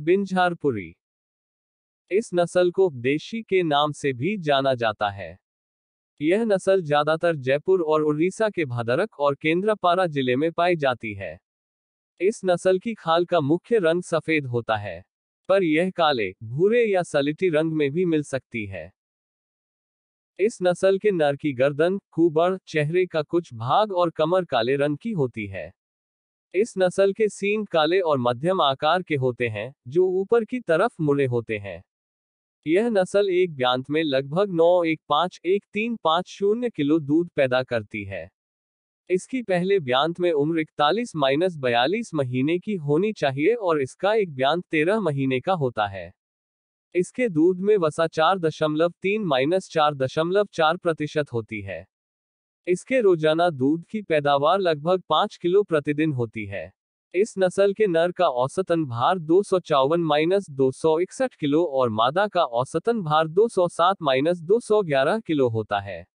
बिंझारपुरी इस नस्ल को देशी के नाम से भी जाना जाता है यह नस्ल ज्यादातर जयपुर और उड़ीसा के भदरक और केंद्रपारा जिले में पाई जाती है इस नस्ल की खाल का मुख्य रंग सफेद होता है पर यह काले भूरे या सलिटी रंग में भी मिल सकती है इस नस्ल के नर की गर्दन कुबड़ चेहरे का कुछ भाग और कमर काले रंग की होती है इस नस्ल के सींग काले और मध्यम आकार के होते हैं जो ऊपर की तरफ मुड़े होते हैं यह नस्ल एक ब्यांत में लगभग नौ एक पाँच एक तीन पाँच शून्य किलो दूध पैदा करती है इसकी पहले ब्यांत में उम्र इकतालीस माइनस बयालीस महीने की होनी चाहिए और इसका एक ब्यांत तेरह महीने का होता है इसके दूध में वसा चार दशमलव तीन माइनस चार दशमलव चार प्रतिशत होती है इसके रोजाना दूध की पैदावार लगभग पाँच किलो प्रतिदिन होती है इस नस्ल के नर का औसतन भार दो सौ चौवन माइनस दो सौ इकसठ किलो और मादा का औसतन भार दो सौ सात माइनस दो सौ ग्यारह किलो होता है